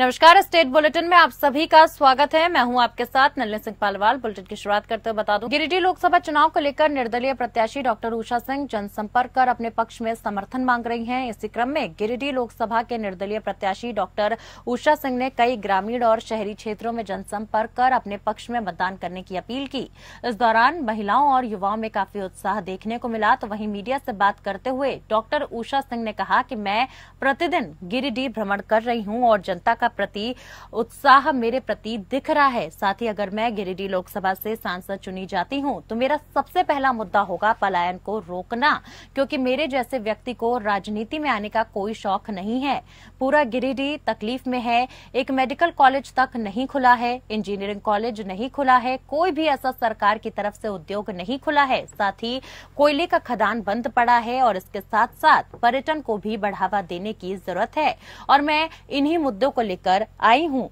नमस्कार state bulletin में आप सभी का स्वागत है मैं हूं आपके साथ नलिन सिंह पालवाल बुलेटिन की शुरुआत करते हुए बता दूं गिरिडीह लोकसभा चुनाव को लेकर निर्दलीय प्रत्याशी डॉक्टर उषा सिंह जनसंपर्क कर अपने पक्ष में समर्थन मांग रही हैं इसी क्रम में गिरिडीह लोकसभा के निर्दलीय प्रत्याशी डॉक्टर उषा सिंह ने कई ग्रामीण और शहरी क्षेत्रों में जनसंपर्क कर अपने पक्ष में मतदान करने की अपील की इस दौरान महिलाओं और युवाओं में काफी उत्साह देखने को मिला तो वहीं मीडिया से बात करते हुए डॉक्टर उषा सिंह ने कहा कि मैं प्रतिदिन गिरिडीह भ्रमण कर रही हूं और जनता का का प्रति उत्साह मेरे प्रति दिख रहा है साथ ही अगर मैं गिरिडीह लोकसभा से सांसद चुनी जाती हूं तो मेरा सबसे पहला मुद्दा होगा पलायन को रोकना क्योंकि मेरे जैसे व्यक्ति को राजनीति में आने का कोई शौक नहीं है पूरा गिरिडीह तकलीफ में है एक मेडिकल कॉलेज तक नहीं खुला है इंजीनियरिंग कॉलेज नहीं खुला है कोई भी ऐसा सरकार की तरफ से उद्योग नहीं खुला है साथ ही कोयले का खदान बंद पड़ा है और इसके साथ साथ पर्यटन को भी बढ़ावा देने की जरूरत है और मैं इन्हीं मुद्दों को लेकर लेकर आई हूँ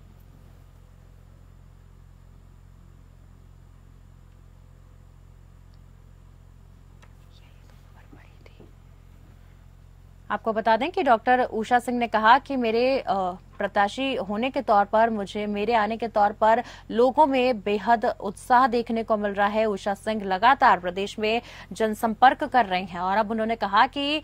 आपको बता दें कि डॉक्टर उषा सिंह ने कहा कि मेरे प्रत्याशी होने के तौर पर मुझे मेरे आने के तौर पर लोगों में बेहद उत्साह देखने को मिल रहा है उषा सिंह लगातार प्रदेश में जनसंपर्क कर रहे हैं और अब उन्होंने कहा कि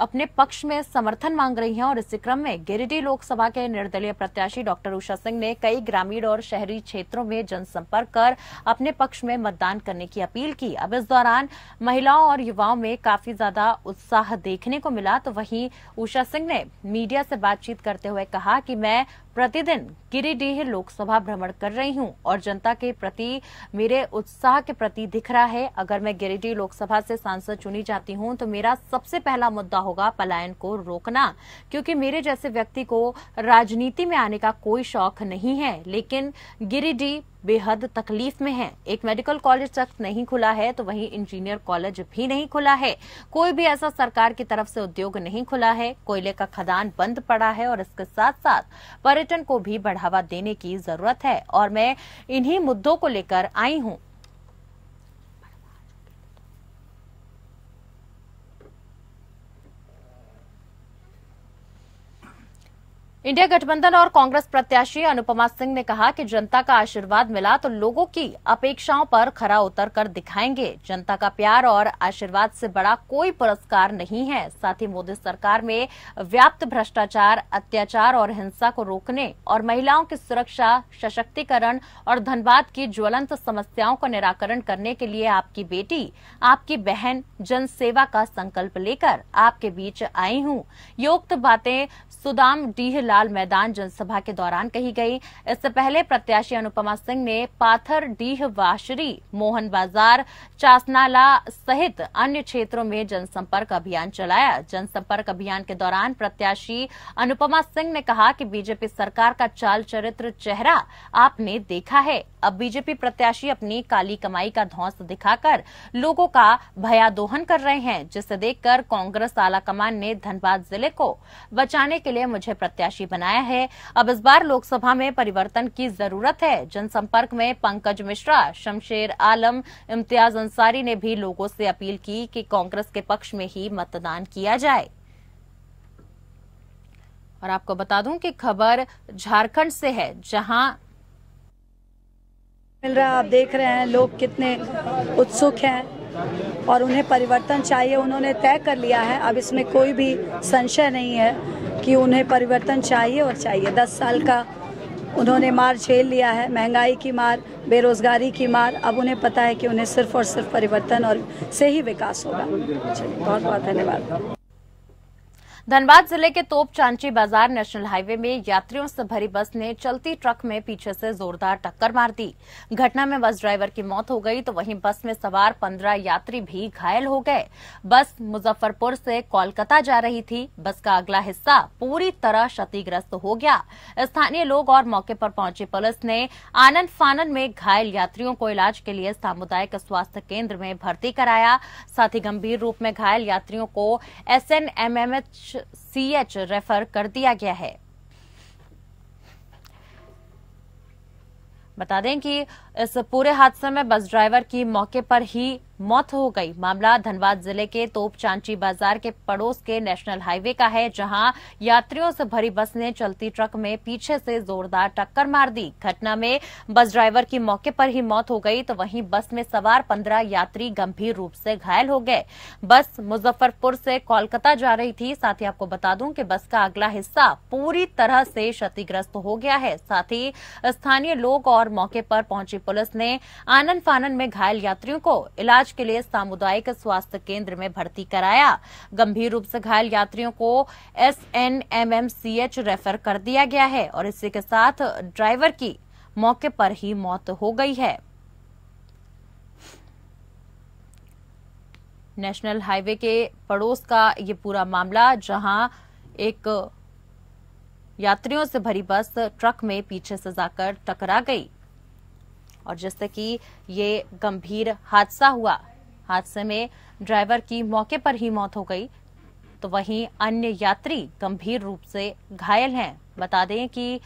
अपने पक्ष में समर्थन मांग रही हैं और इसी क्रम में गिरिडीह लोकसभा के निर्दलीय प्रत्याशी डॉक्टर उषा सिंह ने कई ग्रामीण और शहरी क्षेत्रों में जनसंपर्क कर अपने पक्ष में मतदान करने की अपील की अब इस दौरान महिलाओं और युवाओं में काफी ज्यादा उत्साह देखने को मिला तो वहीं उषा सिंह ने मीडिया से बातचीत करते हुए कहा कि मैं प्रतिदिन गिरिडीह लोकसभा भ्रमण कर रही हूं और जनता के प्रति मेरे उत्साह के प्रति दिख रहा है अगर मैं गिरिडीह लोकसभा से सांसद चुनी जाती हूं तो मेरा सबसे पहला मुद्दा होगा पलायन को रोकना क्योंकि मेरे जैसे व्यक्ति को राजनीति में आने का कोई शौक नहीं है लेकिन गिरिडीह बेहद तकलीफ में हैं एक मेडिकल कॉलेज तक नहीं खुला है तो वहीं इंजीनियर कॉलेज भी नहीं खुला है कोई भी ऐसा सरकार की तरफ से उद्योग नहीं खुला है कोयले का खदान बंद पड़ा है और इसके साथ साथ पर्यटन को भी बढ़ावा देने की जरूरत है और मैं इन्हीं मुद्दों को लेकर आई हूँ इंडिया गठबंधन और कांग्रेस प्रत्याशी अनुपमा सिंह ने कहा कि जनता का आशीर्वाद मिला तो लोगों की अपेक्षाओं पर खरा उतर कर दिखाएंगे जनता का प्यार और आशीर्वाद से बड़ा कोई पुरस्कार नहीं है साथ ही मोदी सरकार में व्याप्त भ्रष्टाचार अत्याचार और हिंसा को रोकने और महिलाओं की सुरक्षा सशक्तिकरण और धनबाद की ज्वलंत समस्याओं का निराकरण करने के लिए आपकी बेटी आपकी बहन जनसेवा का संकल्प लेकर आपके बीच आई हूँ योक्त बातें सुदाम डीहला लाल मैदान जनसभा के दौरान कही गई इससे पहले प्रत्याशी अनुपमा सिंह ने पाथर डीह वाशरी मोहन बाजार चासनाला सहित अन्य क्षेत्रों में जनसंपर्क अभियान चलाया जनसंपर्क अभियान के दौरान प्रत्याशी अनुपमा सिंह ने कहा कि बीजेपी सरकार का चाल चरित्र चेहरा आपने देखा है अब बीजेपी प्रत्याशी अपनी काली कमाई का धौंस दिखाकर लोगों का भयादोहन कर रहे हैं जिसे देखकर कांग्रेस आलाकमान ने धनबाद जिले को बचाने के लिए मुझे प्रत्याशी पार्टी बनाया है अब इस बार लोकसभा में परिवर्तन की जरूरत है जनसंपर्क में पंकज मिश्रा शमशेर आलम इम्तियाज अंसारी ने भी लोगों से अपील की कि कांग्रेस के पक्ष में ही मतदान किया जाए और आपको बता दूं कि खबर झारखंड से है जहां मिल रहा आप देख रहे हैं लोग कितने उत्सुक हैं और उन्हें परिवर्तन चाहिए उन्होंने तय कर लिया है अब इसमें कोई भी संशय नहीं है कि उन्हें परिवर्तन चाहिए और चाहिए दस साल का उन्होंने मार झेल लिया है महंगाई की मार बेरोजगारी की मार अब उन्हें पता है कि उन्हें सिर्फ और सिर्फ परिवर्तन और से ही विकास होगा बहुत बहुत धन्यवाद धनबाद जिले के तोप चांची बाजार नेशनल हाईवे में यात्रियों से भरी बस ने चलती ट्रक में पीछे से जोरदार टक्कर मार दी घटना में बस ड्राइवर की मौत हो गई तो वहीं बस में सवार पंद्रह यात्री भी घायल हो गए बस मुजफ्फरपुर से कोलकाता जा रही थी बस का अगला हिस्सा पूरी तरह क्षतिग्रस्त हो गया स्थानीय लोग और मौके पर पहुंची पुलिस ने आनंद फानन में घायल यात्रियों को इलाज के लिए सामुदायिक स्वास्थ्य केंद्र में भर्ती कराया साथ ही गंभीर रूप में घायल यात्रियों को एसएनएमएमएच एच रेफर कर दिया गया है बता दें कि इस पूरे हादसे में बस ड्राइवर की मौके पर ही मौत हो गई मामला धनबाद जिले के तोप चांची बाजार के पड़ोस के नेशनल हाईवे का है जहां यात्रियों से भरी बस ने चलती ट्रक में पीछे से जोरदार टक्कर मार दी घटना में बस ड्राइवर की मौके पर ही मौत हो गई तो वहीं बस में सवार पंद्रह यात्री गंभीर रूप से घायल हो गए बस मुजफ्फरपुर से कोलकाता जा रही थी साथ ही आपको बता दूं कि बस का अगला हिस्सा पूरी तरह से क्षतिग्रस्त हो गया है साथ ही स्थानीय लोग और मौके पर पहुंची पुलिस ने आनंद फानन में घायल यात्रियों को इलाज इलाज के लिए सामुदायिक स्वास्थ्य केंद्र में भर्ती कराया गंभीर रूप से घायल यात्रियों को S N M M C H refer कर दिया गया है और इसी के साथ ड्राइवर की मौके पर ही मौत हो गई है नेशनल हाईवे के पड़ोस का ये पूरा मामला जहां एक यात्रियों से भरी बस ट्रक में पीछे से जाकर टकरा गई और जिससे की ये गंभीर हादसा हुआ हादसे में ड्राइवर की मौके पर ही मौत हो गई तो वहीं अन्य यात्री गंभीर रूप से घायल हैं बता दें कि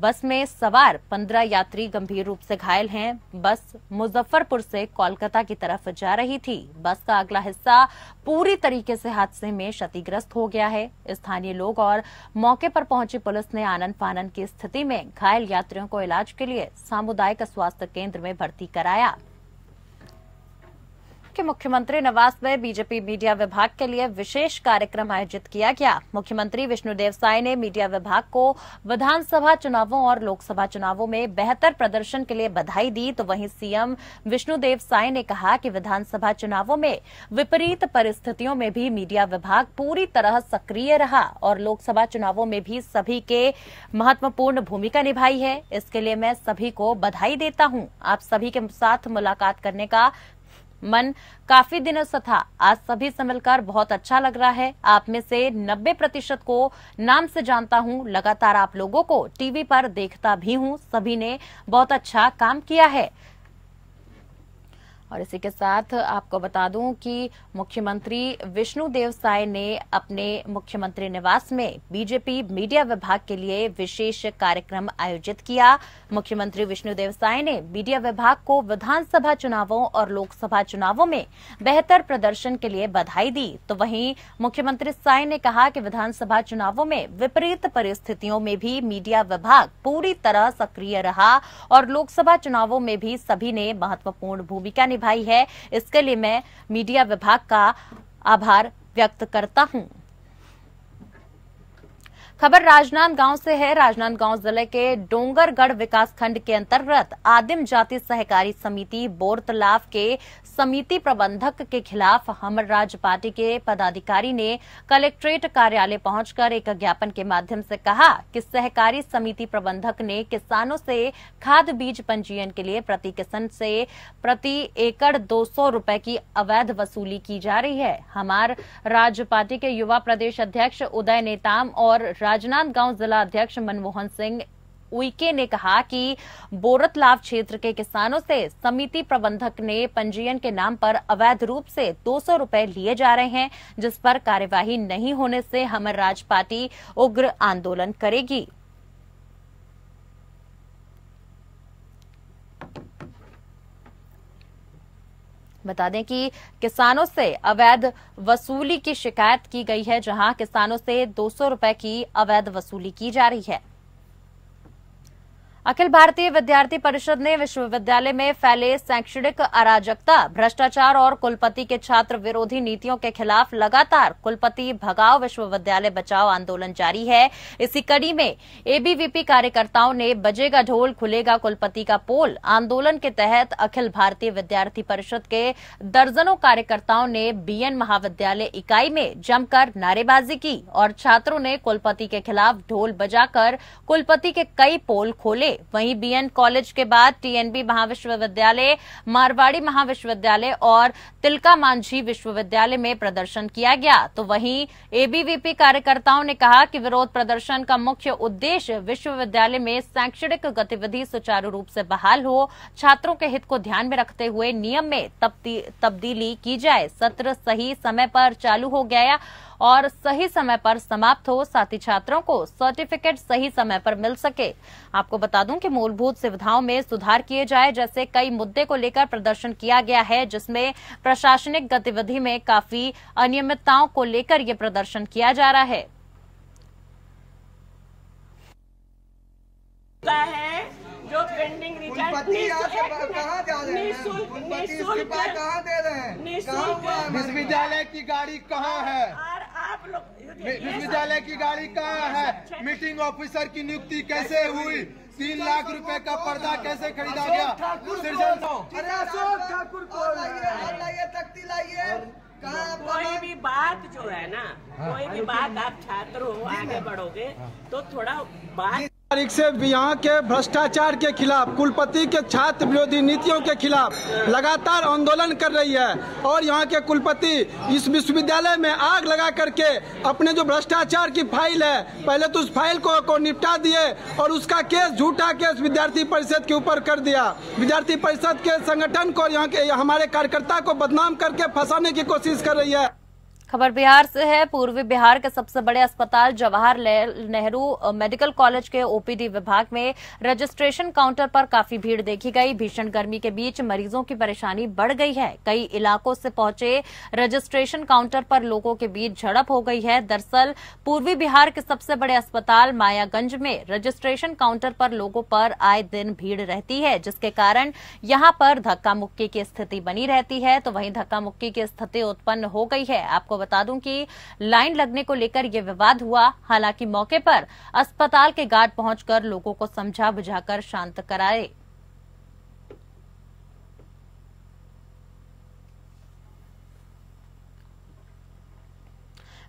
बस में सवार पंद्रह यात्री गंभीर रूप से घायल हैं। बस मुजफ्फरपुर से कोलकाता की तरफ जा रही थी बस का अगला हिस्सा पूरी तरीके से हादसे में क्षतिग्रस्त हो गया है स्थानीय लोग और मौके पर पहुंची पुलिस ने आनंद फानंद की स्थिति में घायल यात्रियों को इलाज के लिए सामुदायिक स्वास्थ्य केंद्र में भर्ती कराया के मुख्यमंत्री निवास में बीजेपी मीडिया विभाग के लिए विशेष कार्यक्रम आयोजित किया गया मुख्यमंत्री विष्णुदेव साय ने मीडिया विभाग को विधानसभा चुनावों और लोकसभा चुनावों में बेहतर प्रदर्शन के लिए बधाई दी तो वहीं सीएम विष्णुदेव साय ने कहा कि विधानसभा चुनावों में विपरीत परिस्थितियों में भी मीडिया विभाग पूरी तरह सक्रिय रहा और लोकसभा चुनावों में भी सभी के महत्वपूर्ण भूमिका निभाई है इसके लिए मैं सभी को बधाई देता हूं आप सभी के साथ मुलाकात करने का मन काफी दिनों से था आज सभी से मिलकर बहुत अच्छा लग रहा है आप में से 90 प्रतिशत को नाम से जानता हूं लगातार आप लोगों को टीवी पर देखता भी हूं सभी ने बहुत अच्छा काम किया है और इसी के साथ आपको बता दूं कि मुख्यमंत्री विष्णु देव साय ने अपने मुख्यमंत्री निवास में बीजेपी मीडिया विभाग के लिए विशेष कार्यक्रम आयोजित किया मुख्यमंत्री विष्णु देव साय ने मीडिया विभाग को विधानसभा चुनावों और लोकसभा चुनावों में बेहतर प्रदर्शन के लिए बधाई दी तो वहीं मुख्यमंत्री साय ने कहा कि विधानसभा चुनावों में विपरीत परिस्थितियों में भी मीडिया विभाग पूरी तरह सक्रिय रहा और लोकसभा चुनावों में भी सभी ने महत्वपूर्ण भूमिका निभाई निभाई है इसके लिए मैं मीडिया विभाग का आभार व्यक्त करता हूँ खबर राजनांदगांव से है राजनांदगांव जिले के डोंगरगढ़ विकास खंड के अंतर्गत आदिम जाति सहकारी समिति बोरतलाव के समिति प्रबंधक के खिलाफ हमर राज पार्टी के पदाधिकारी ने कलेक्ट्रेट कार्यालय पहुंचकर एक ज्ञापन के माध्यम से कहा कि सहकारी समिति प्रबंधक ने किसानों से खाद बीज पंजीयन के लिए प्रति किसान से प्रति एकड़ दो सौ रूपये की अवैध वसूली की जा रही है हमार राज्य पार्टी के युवा प्रदेश अध्यक्ष उदय नेताम और राजनांदगांव जिला अध्यक्ष मनमोहन सिंह उइके ने कहा कि बोरतलाव क्षेत्र के किसानों से समिति प्रबंधक ने पंजीयन के नाम पर अवैध रूप से दो सौ रूपये लिए जा रहे हैं जिस पर कार्यवाही नहीं होने से हमर राज पार्टी उग्र आंदोलन करेगी बता दें कि किसानों से अवैध वसूली की शिकायत की गई है जहां किसानों से दो सौ रुपए की अवैध वसूली की जा रही है अखिल भारतीय विद्यार्थी परिषद ने विश्वविद्यालय में फैले शैक्षणिक अराजकता भ्रष्टाचार और कुलपति के छात्र विरोधी नीतियों के खिलाफ लगातार कुलपति भगाओ विश्वविद्यालय बचाओ आंदोलन जारी है इसी कड़ी में एबीवीपी कार्यकर्ताओं ने बजेगा ढोल खुलेगा कुलपति का पोल आंदोलन के तहत अखिल भारतीय विद्यार्थी परिषद के दर्जनों कार्यकर्ताओं ने बीएन महाविद्यालय इकाई में जमकर नारेबाजी की और छात्रों ने कुलपति के खिलाफ ढोल बजाकर कुलपति के कई पोल खोले वहीं बीएन कॉलेज के बाद टीएनबी महाविश्वविद्यालय मारवाड़ी महाविश्वविद्यालय और तिलका मांझी विश्वविद्यालय में प्रदर्शन किया गया तो वहीं एबीवीपी कार्यकर्ताओं ने कहा कि विरोध प्रदर्शन का मुख्य उद्देश्य विश्वविद्यालय में शैक्षणिक गतिविधि सुचारू रूप से बहाल हो छात्रों के हित को ध्यान में रखते हुए नियम में तब्दीली की जाए सत्र सही समय पर चालू हो गया और सही समय पर समाप्त हो साथ ही छात्रों को सर्टिफिकेट सही समय पर मिल सके आपको बता दूं कि मूलभूत सुविधाओं में सुधार किए जाए जैसे कई मुद्दे को लेकर प्रदर्शन किया गया है जिसमें प्रशासनिक गतिविधि में काफी अनियमितताओं को लेकर यह प्रदर्शन किया जा रहा है जो पेंडिंग निशुल्क निशुल्क निशुल्क विश्वविद्यालय की गाड़ी कहाँ है विश्वविद्यालय की गाड़ी कहाँ है मीटिंग ऑफिसर की नियुक्ति कैसे हुई तीन लाख रुपए का पर्दा कैसे खरीदा गया ठाकुर को लाइए तख्ती लाइए कोई भी बात जो है ना हाँ। कोई भी बात आप छात्र हो आगे बढ़ोगे हाँ। तो थोड़ा बात तारीख से यहाँ के भ्रष्टाचार के खिलाफ कुलपति के छात्र विरोधी नीतियों के खिलाफ लगातार आंदोलन कर रही है और यहाँ के कुलपति इस विश्वविद्यालय में आग लगा करके अपने जो भ्रष्टाचार की फाइल है पहले तो उस फाइल को, को निपटा दिए और उसका केस झूठा केस विद्यार्थी परिषद के ऊपर कर दिया विद्यार्थी परिषद के संगठन को यहाँ के हमारे कार्यकर्ता को बदनाम करके फंसाने की कोशिश कर रही है खबर बिहार से है पूर्वी बिहार के सबसे बड़े अस्पताल जवाहर नेहरू मेडिकल कॉलेज के ओपीडी विभाग में रजिस्ट्रेशन काउंटर पर काफी भीड़ देखी गई भीषण गर्मी के बीच मरीजों की परेशानी बढ़ गई है कई इलाकों से पहुंचे रजिस्ट्रेशन काउंटर पर लोगों के बीच झड़प हो गई है दरअसल पूर्वी बिहार के सबसे बड़े अस्पताल मायागंज में रजिस्ट्रेशन काउंटर पर लोगों पर आए दिन भीड़ रहती है जिसके कारण यहां पर धक्का मुक्की की स्थिति बनी रहती है तो वहीं धक्का मुक्की की स्थिति उत्पन्न हो गई है आपको आपको बता दूं कि लाइन लगने को लेकर यह विवाद हुआ हालांकि मौके पर अस्पताल के गार्ड पहुंचकर लोगों को समझा बुझाकर शांत कराए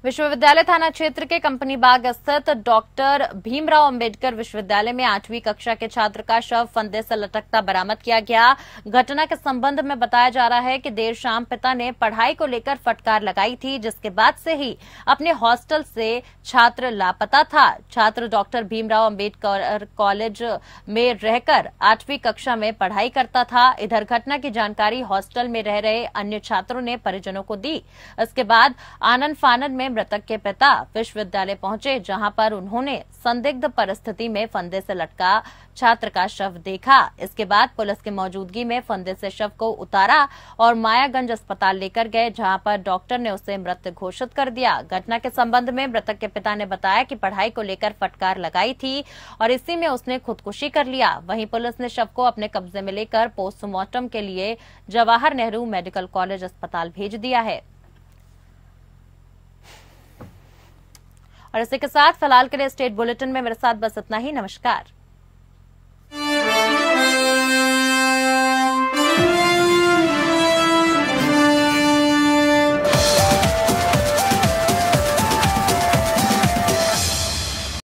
विश्वविद्यालय थाना क्षेत्र के कंपनी बाग स्थित डॉक्टर भीमराव अंबेडकर विश्वविद्यालय में आठवीं कक्षा के छात्र का शव फंदे से लटकता बरामद किया गया घटना के संबंध में बताया जा रहा है कि देर शाम पिता ने पढ़ाई को लेकर फटकार लगाई थी जिसके बाद से ही अपने हॉस्टल से छात्र लापता था छात्र डॉक्टर भीमराव अम्बेडकर कॉलेज में रहकर आठवीं कक्षा में पढ़ाई करता था इधर घटना की जानकारी हॉस्टल में रह रहे अन्य छात्रों ने परिजनों को दी इसके बाद आनंद फानंद में मृतक के पिता विश्वविद्यालय पहुंचे जहां पर उन्होंने संदिग्ध परिस्थिति में फंदे से लटका छात्र का शव देखा इसके बाद पुलिस की मौजूदगी में फंदे से शव को उतारा और मायागंज अस्पताल लेकर गए जहां पर डॉक्टर ने उसे मृत घोषित कर दिया घटना के संबंध में मृतक के पिता ने बताया कि पढ़ाई को लेकर फटकार लगाई थी और इसी में उसने खुदकुशी कर लिया वहीं पुलिस ने शव को अपने कब्जे में लेकर पोस्टमार्टम के लिए जवाहर नेहरू मेडिकल कॉलेज अस्पताल भेज दिया है और इसी के साथ फिलहाल के लिए स्टेट बुलेटिन में मेरे साथ बस इतना ही नमस्कार